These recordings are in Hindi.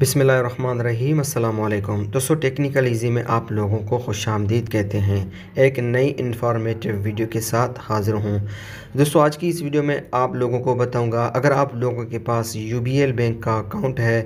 बिसमीम अल्लाम दोस्तों टेक्निकल इजी में आप लोगों को खुश आमदीद कहते हैं एक नई इंफॉर्मेटिव वीडियो के साथ हाज़िर हूँ दोस्तों आज की इस वीडियो में आप लोगों को बताऊँगा अगर आप लोगों के पास यू बैंक का अकाउंट है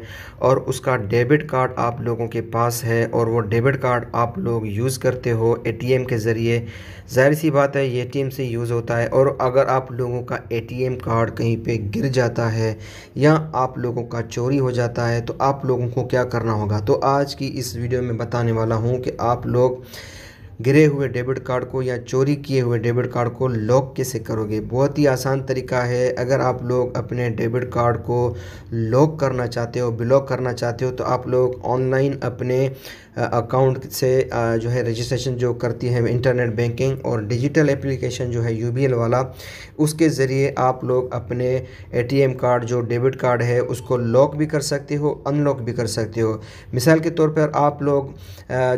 और उसका डेबिट कार्ड आप लोगों के पास है और वो डेबिट कार्ड आप लोग यूज़ करते हो ए के ज़रिए ज़ाहिर सी बात है टी ए से यूज़ होता है और अगर आप लोगों का ए कार्ड कहीं पर गिर जाता है या आप लोगों का चोरी हो जाता है तो आप आप लोगों को क्या करना होगा तो आज की इस वीडियो में बताने वाला हूँ कि आप लोग गिरे हुए डेबिट कार्ड को या चोरी किए हुए डेबिट कार्ड को लॉक कैसे करोगे बहुत ही आसान तरीका है अगर आप लोग अपने डेबिट कार्ड को लॉक करना चाहते हो ब्लॉक करना चाहते हो तो आप लोग ऑनलाइन अपने अकाउंट से जो है रजिस्ट्रेशन जो करती है इंटरनेट बैंकिंग और डिजिटल एप्लीकेशन जो है यू वाला उसके ज़रिए आप लोग अपने ए कार्ड जो डेबिट कार्ड है उसको लॉक भी कर सकते हो अनलॉक भी कर सकते हो मिसाल के तौर पर आप लोग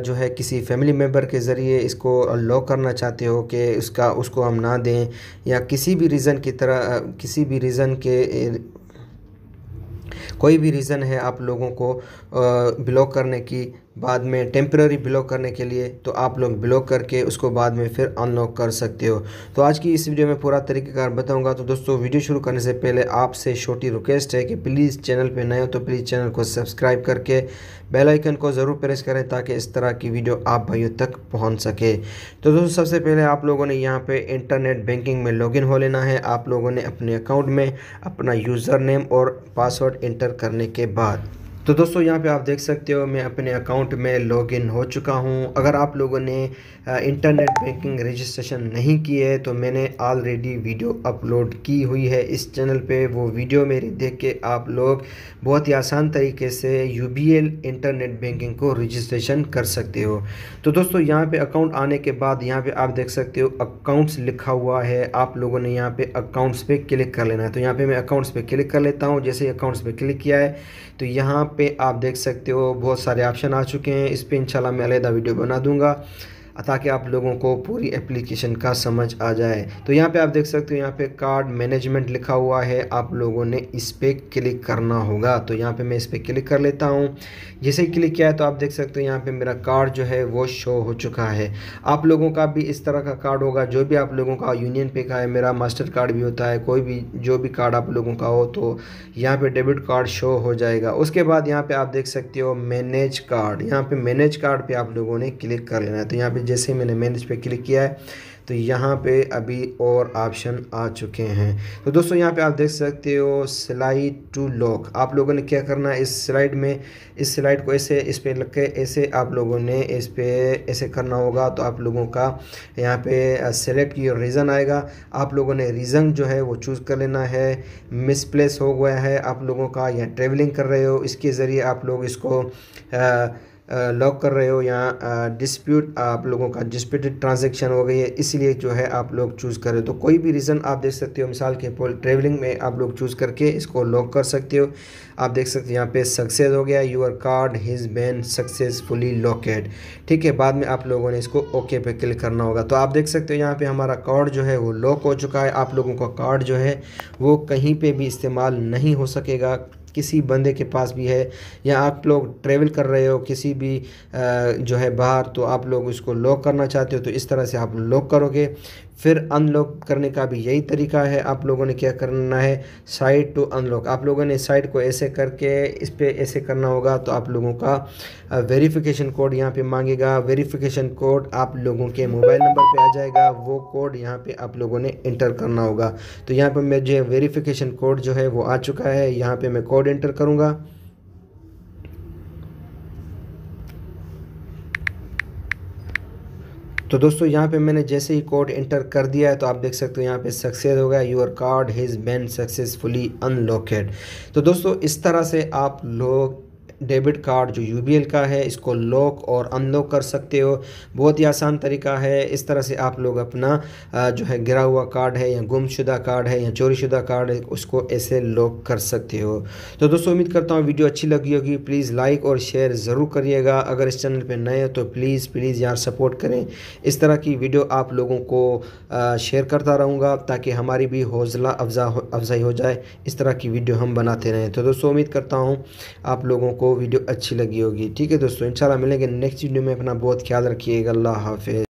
जो है किसी फैमिली मेम्बर के ज़रिए लिए इसको लॉक करना चाहते हो कि उसका उसको हम ना दें या किसी भी रीज़न की तरह किसी भी रीज़न के कोई भी रीज़न है आप लोगों को ब्लॉक करने की बाद में टेम्प्रेरी ब्लॉक करने के लिए तो आप लोग ब्लॉक करके उसको बाद में फिर अनलॉक कर सकते हो तो आज की इस वीडियो में पूरा तरीक़ेकार बताऊंगा तो दोस्तों वीडियो शुरू करने से पहले आपसे छोटी रिक्वेस्ट है कि प्लीज़ चैनल पे नए हो तो प्लीज़ चैनल को सब्सक्राइब करके बेल आइकन को ज़रूर प्रेस करें ताकि इस तरह की वीडियो आप भाइयों तक पहुँच सके तो दोस्तों सबसे पहले आप लोगों ने यहाँ पर इंटरनेट बैंकिंग में लॉगिन हो लेना है आप लोगों ने अपने अकाउंट में अपना यूज़र नेम और पासवर्ड इंटर करने के बाद तो दोस्तों यहाँ पे आप देख सकते हो मैं अपने अकाउंट में लॉगिन हो चुका हूँ अगर आप लोगों ने इंटरनेट बैंकिंग रजिस्ट्रेशन नहीं की है तो मैंने ऑलरेडी वीडियो अपलोड की हुई है इस चैनल पे वो वीडियो मेरी देख के आप लोग बहुत ही आसान तरीके से यू इंटरनेट बैंकिंग को रजिस्ट्रेशन कर सकते हो तो दोस्तों यहाँ पर अकाउंट आने के बाद यहाँ पर आप देख सकते हो अकाउंट्स लिखा हुआ है आप लोगों ने यहाँ पर अकाउंट्स पर क्लिक कर लेना है तो यहाँ पर मैं अकाउंट्स पर क्लिक कर लेता हूँ जैसे अकाउंट्स पर क्लिक किया है तो यहाँ पे आप देख सकते हो बहुत सारे ऑप्शन आ चुके हैं इस पर इंशाल्लाह मैं अलहदा वीडियो बना दूंगा ताकि आप लोगों को पूरी एप्लीकेशन का समझ आ जाए तो यहाँ पे आप देख सकते हो यहाँ पे कार्ड मैनेजमेंट लिखा हुआ है आप लोगों ने इस पर क्लिक करना होगा तो यहाँ पे मैं इस पर क्लिक कर लेता हूँ जैसे क्लिक किया है तो आप देख सकते हो यहाँ पे मेरा कार्ड जो है वो शो हो चुका है आप लोगों का भी इस तरह का कार्ड होगा जो भी आप लोगों का यूनियन पे का है मेरा मास्टर कार्ड भी होता है कोई भी जो भी कार्ड आप लोगों का हो तो यहाँ पर डेबिट कार्ड शो हो जाएगा उसके बाद यहाँ पर आप देख सकते हो मैनेज कार्ड यहाँ पर मैनेज कार्ड पर आप लोगों ने क्लिक कर लेना है तो यहाँ पर में जैसे ही मैंने मैनेज पे क्लिक किया है तो यहाँ पे अभी और ऑप्शन आ चुके हैं तो दोस्तों यहाँ पे आप देख सकते हो स्लाइड टू लॉक आप लोगों ने क्या करना है इस स्लाइड में इस स्लाइड को ऐसे इस पर लग के ऐसे आप लोगों ने इस पर ऐसे करना होगा तो आप लोगों का यहाँ पे सेलेक्ट योर रीज़न आएगा आप लोगों ने रीज़न जो है वो चूज़ कर लेना है मिसप्लेस हो गया है आप लोगों का या ट्रेवलिंग कर रहे हो इसके ज़रिए आप लोग इसको आ, लॉक कर रहे हो यहाँ डिस्प्यूट आप लोगों का डिस्प्यूटेड ट्रांजेक्शन हो गई है इसलिए जो है आप लोग चूज़ कर रहे हो तो कोई भी रीज़न आप देख सकते हो मिसाल के पोल ट्रेवलिंग में आप लोग चूज़ करके इसको लॉक कर सकते हो आप देख सकते हो यहाँ पे सक्सेस हो गया your card has been successfully locked ठीक है बाद में आप लोगों ने इसको ओके पे क्लिक करना होगा तो आप देख सकते हो यहाँ पर हमारा कार्ड जो है वो लॉक हो चुका है आप लोगों का कार्ड जो है वो कहीं पर भी इस्तेमाल नहीं हो सकेगा किसी बंदे के पास भी है या आप लोग ट्रेवल कर रहे हो किसी भी जो है बाहर तो आप लोग उसको लॉक करना चाहते हो तो इस तरह से आप लॉक करोगे फिर अनलॉक करने का भी यही तरीका है आप लोगों ने क्या करना है साइड टू अनलॉक आप लोगों ने साइड को ऐसे करके इस पर ऐसे करना होगा तो आप लोगों का वेरिफिकेशन कोड यहाँ पे मांगेगा वेरिफिकेशन कोड आप लोगों के मोबाइल नंबर पे आ जाएगा वो कोड यहाँ पे आप लोगों ने इंटर करना होगा तो यहाँ पर मैं जो है वेरीफिकेशन कोड जो है वो आ चुका है यहाँ पर मैं कोड इंटर करूँगा तो दोस्तों यहाँ पे मैंने जैसे ही कोड एंटर कर दिया है तो आप देख सकते हो यहाँ पे सक्सेस हो गया your card has been successfully unlocked तो दोस्तों इस तरह से आप लोग डेबिट कार्ड जो यू का है इसको लॉक और अनलॉक कर सकते हो बहुत ही आसान तरीका है इस तरह से आप लोग अपना जो है गिरा हुआ कार्ड है या गुमशुदा कार्ड है या चोरीशुदा कार्ड है उसको ऐसे लॉक कर सकते हो तो दोस्तों उम्मीद करता हूँ वीडियो अच्छी लगी होगी प्लीज़ लाइक और शेयर ज़रूर करिएगा अगर इस चैनल पर नए हो तो प्लीज़ प्लीज़ यार सपोर्ट करें इस तरह की वीडियो आप लोगों को शेयर करता रहूँगा ताकि हमारी भी हौसला अफजा अफजाई हो जाए इस तरह की वीडियो हम बनाते रहें तो दोस्तों उम्मीद करता हूँ आप लोगों को वीडियो अच्छी लगी होगी ठीक है दोस्तों इंशाल्लाह मिलेंगे नेक्स्ट वीडियो में अपना बहुत ख्याल रखिएगा अल्लाह हाफिज़